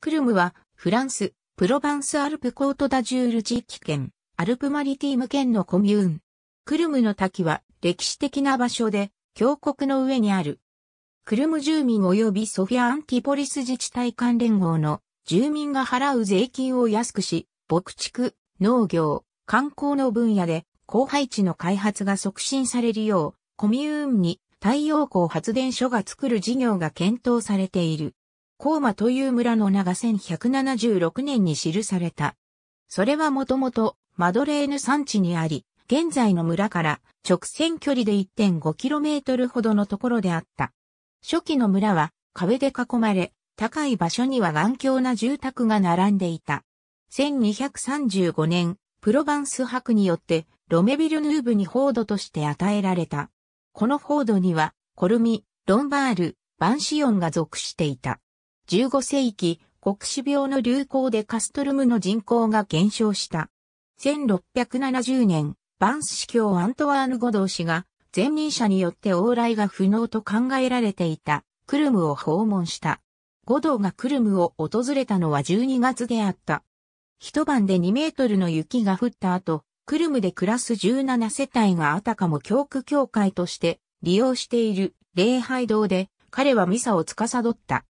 クルムは、フランス、プロバンスアルプコートダジュール地域圏、アルプマリティーム県のコミューン。クルムの滝は歴史的な場所で、峡谷の上にある。クルム住民及びソフィア・アンティポリス自治体関連号の住民が払う税金を安くし、牧畜、農業、観光の分野で高配置の開発が促進されるよう、コミューンに太陽光発電所が作る事業が検討されている。コーマという村の名が1176年に記された。それはもともとマドレーヌ山地にあり、現在の村から直線距離で 1.5km ほどのところであった。初期の村は壁で囲まれ、高い場所には頑強な住宅が並んでいた。1235年、プロバンス博によってロメビルヌーブに報道として与えられた。この報道には、コルミ、ロンバール、バンシオンが属していた。15世紀、国死病の流行でカストルムの人口が減少した。1670年、バンス司教アントワーヌ・ゴドー氏が、前任者によって往来が不能と考えられていた、クルムを訪問した。ゴドーがクルムを訪れたのは12月であった。一晩で2メートルの雪が降った後、クルムで暮らす17世帯があたかも教区教会として利用している礼拝堂で彼はミサを司った。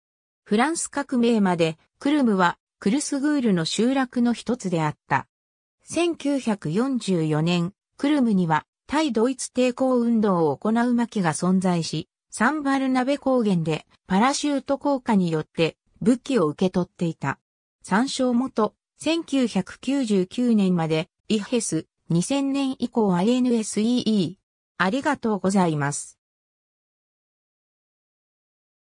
フランス革命まで、クルムはクルスグールの集落の一つであった。1944年、クルムには対ドイツ抵抗運動を行う巻が存在し、サンバルナベ高原でパラシュート効果によって武器を受け取っていた。参照元、1999年まで、イヘス、2000年以降 i n s e e ありがとうございます。